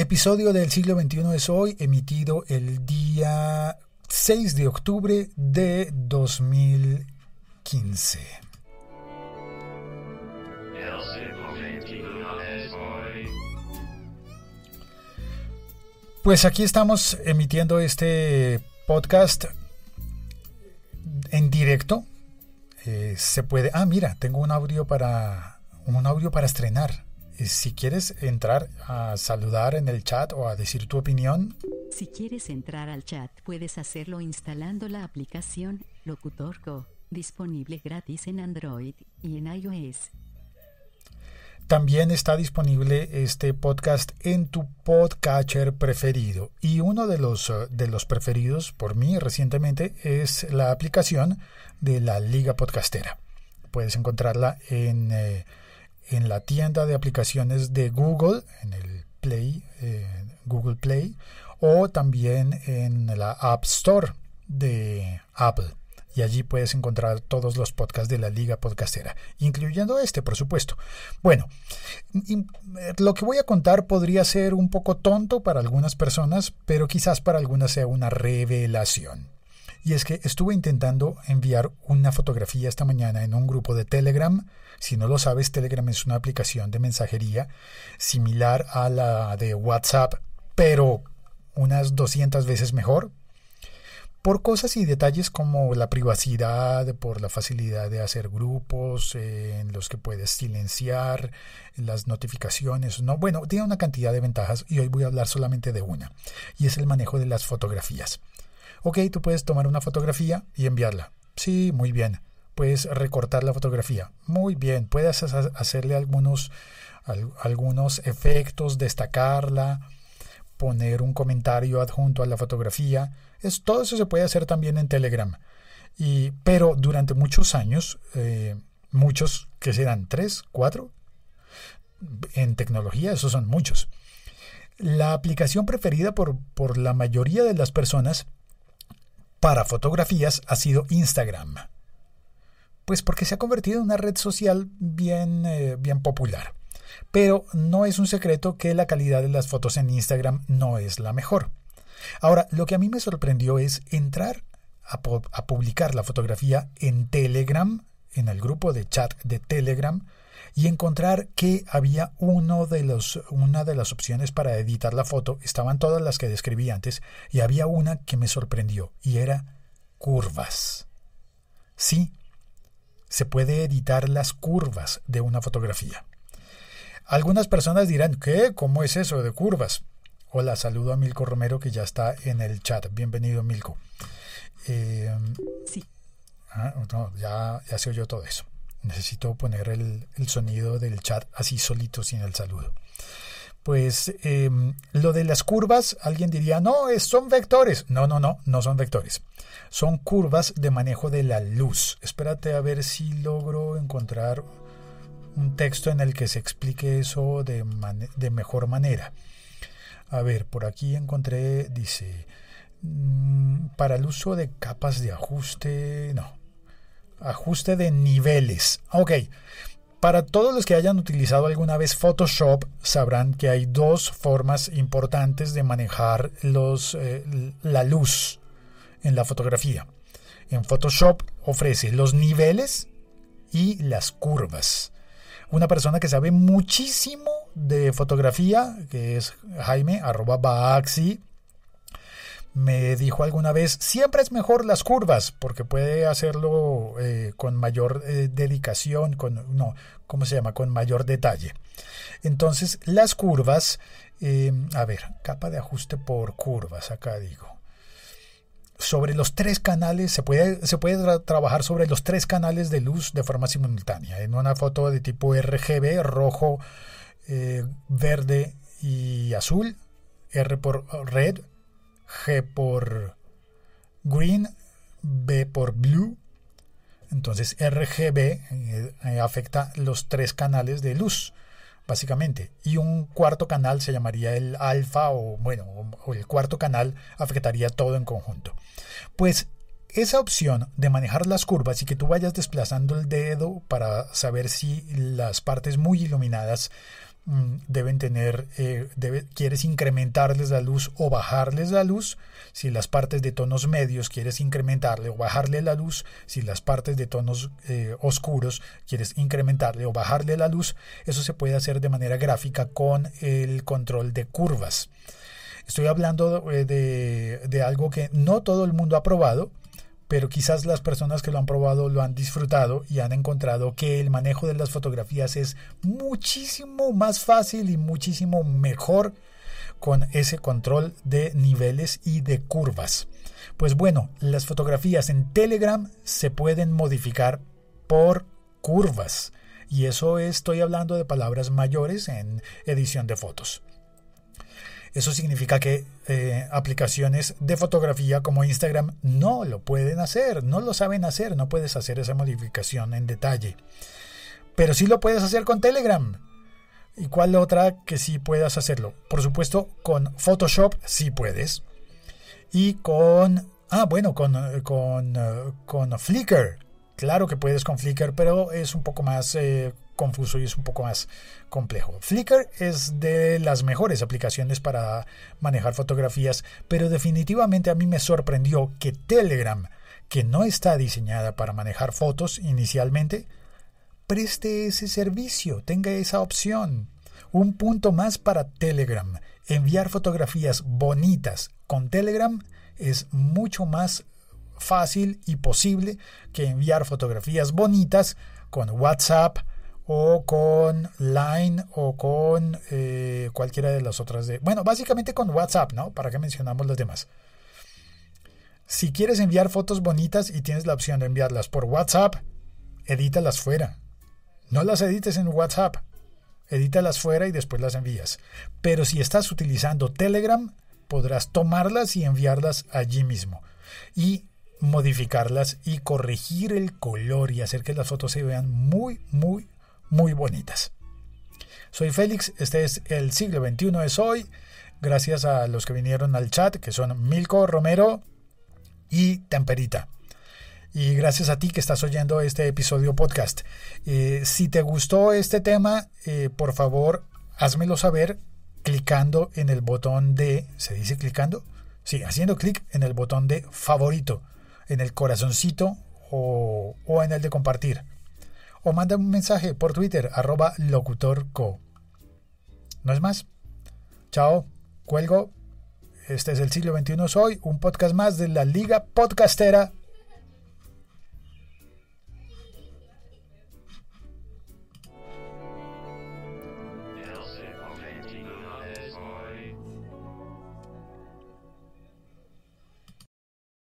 Episodio del siglo XXI es hoy, emitido el día 6 de octubre de 2015. Pues aquí estamos emitiendo este podcast en directo. Eh, se puede. Ah, mira, tengo un audio para un audio para estrenar. Eh, si quieres entrar a saludar en el chat o a decir tu opinión. Si quieres entrar al chat, puedes hacerlo instalando la aplicación Locutorco, disponible gratis en Android y en iOS. También está disponible este podcast en tu podcatcher preferido. Y uno de los, eh, de los preferidos por mí recientemente es la aplicación de la Liga Podcastera. Puedes encontrarla en eh, en la tienda de aplicaciones de Google, en el Play, eh, Google Play, o también en la App Store de Apple. Y allí puedes encontrar todos los podcasts de la Liga Podcastera, incluyendo este, por supuesto. Bueno, eh, lo que voy a contar podría ser un poco tonto para algunas personas, pero quizás para algunas sea una revelación. Y es que estuve intentando enviar una fotografía esta mañana en un grupo de Telegram. Si no lo sabes, Telegram es una aplicación de mensajería similar a la de WhatsApp, pero unas 200 veces mejor. Por cosas y detalles como la privacidad, por la facilidad de hacer grupos eh, en los que puedes silenciar las notificaciones, no, bueno, tiene una cantidad de ventajas y hoy voy a hablar solamente de una, y es el manejo de las fotografías. Ok, tú puedes tomar una fotografía y enviarla. Sí, muy bien. Puedes recortar la fotografía. Muy bien. Puedes hacerle algunos, algunos efectos, destacarla, poner un comentario adjunto a la fotografía. Es, todo eso se puede hacer también en Telegram. Y, pero durante muchos años, eh, muchos que serán tres, cuatro, en tecnología, esos son muchos. La aplicación preferida por, por la mayoría de las personas para fotografías ha sido Instagram. Pues porque se ha convertido en una red social bien, eh, bien popular. Pero no es un secreto que la calidad de las fotos en Instagram no es la mejor. Ahora, lo que a mí me sorprendió es entrar a publicar la fotografía en Telegram, en el grupo de chat de Telegram, y encontrar que había uno de los, una de las opciones para editar la foto, estaban todas las que describí antes, y había una que me sorprendió, y era curvas. Sí, se puede editar las curvas de una fotografía. Algunas personas dirán, ¿qué? ¿Cómo es eso de curvas? Hola, saludo a Milko Romero que ya está en el chat. Bienvenido, Milko. Eh, sí. Ah, ya, ya se oyó todo eso. Necesito poner el, sonido del chat así solito sin el saludo pues em, lo de las curvas, alguien diría, no, son vectores. No, no, no, no son vectores. Son curvas de manejo de la luz. Espérate a ver si logro encontrar un texto en el que se explique eso de mejor manera. A ver, por aquí encontré, dice, mm, para el uso de capas de ajuste, no, ajuste de niveles. Ok, para todos los que hayan utilizado alguna vez Photoshop, sabrán que hay dos formas importantes de manejar los, eh, la luz en la fotografía. En Photoshop ofrece los niveles y las curvas. Una persona que sabe muchísimo de fotografía, que es Jaime, arroba Baxi, me dijo alguna vez, siempre es mejor las curvas, porque puede hacerlo eh, con mayor eh, dedicación, con, no, ¿cómo se llama? Con mayor detalle. Entonces, las curvas, eh, a ver, capa de ajuste por curvas, acá digo sobre los tres canales, se puede, se puede trabajar sobre los tres canales de luz de forma simultánea, en una foto de tipo RGB, rojo, verde y azul, R por red, G por green, B por blue. Entonces RGB eh, eh, afecta los tres canales de luz, básicamente. Y un cuarto canal se llamaría el alfa o bueno, o el cuarto canal afectaría todo en conjunto. Pues esa opción de manejar las curvas y que tú vayas desplazando el dedo para saber si las partes muy iluminadas Mm, deben tener, eh, quieres incrementarles la luz o bajarles la luz, si las partes de tonos medios quieres incrementarle o bajarle la luz, si las partes de tonos eh, oscuros quieres incrementarle o bajarle la luz, eso se puede hacer de manera gráfica con el control de curvas. Estoy hablando eh, de, de algo que no todo el mundo ha probado, pero quizás las personas que lo han probado lo han disfrutado y han encontrado que el manejo de las fotografías es muchísimo más fácil y muchísimo mejor con ese control de niveles y de curvas. Pues bueno, las fotografías en Telegram se pueden modificar por curvas. Y eso estoy hablando de palabras mayores en edición de fotos. Eso significa que eh, aplicaciones de fotografía como Instagram no lo pueden hacer, no lo saben hacer, no puedes hacer esa modificación en detalle. Pero sí lo puedes hacer con Telegram. ¿Y cuál otra que sí puedas hacerlo? Por supuesto, con Photoshop sí puedes. Y con... Ah, bueno, con, eh, eh, con, Flickr. Claro que puedes con Flickr, pero es un poco más confuso y es un poco más complejo. Flickr es de las mejores aplicaciones para manejar fotografías, pero definitivamente a mí me sorprendió que Telegram, que no está diseñada para manejar fotos inicialmente, preste ese servicio, tenga esa opción. Un punto más para Telegram. Enviar fotografías bonitas con Telegram es mucho más fácil y posible que enviar fotografías bonitas con WhatsApp o con Line o con eh, cualquiera de las otras de... Bueno, básicamente con WhatsApp, ¿no? ¿Para que mencionamos los demás? Si quieres enviar fotos bonitas y tienes la opción de enviarlas por WhatsApp, edítalas fuera. No las edites en WhatsApp. Edítalas fuera y después las envías. Pero si estás utilizando Telegram, podrás tomarlas y enviarlas allí mismo. Y modificarlas y corregir el color y hacer que las fotos se vean muy, muy muy bonitas. Soy Félix, este es El Siglo XXI es hoy. Gracias a los que vinieron al chat, que son Milko, Romero y Temperita. Y gracias a ti que estás oyendo este episodio podcast. Eh, si te gustó este tema, eh, por favor, házmelo saber clicando en el botón de... ¿Se dice clicando? Sí, haciendo clic en el botón de favorito, en el corazoncito o, o en el de compartir o manda un mensaje por Twitter arroba locutorco. No es más. Chao, cuelgo. Este es el siglo XXI Soy, un podcast más de la Liga Podcastera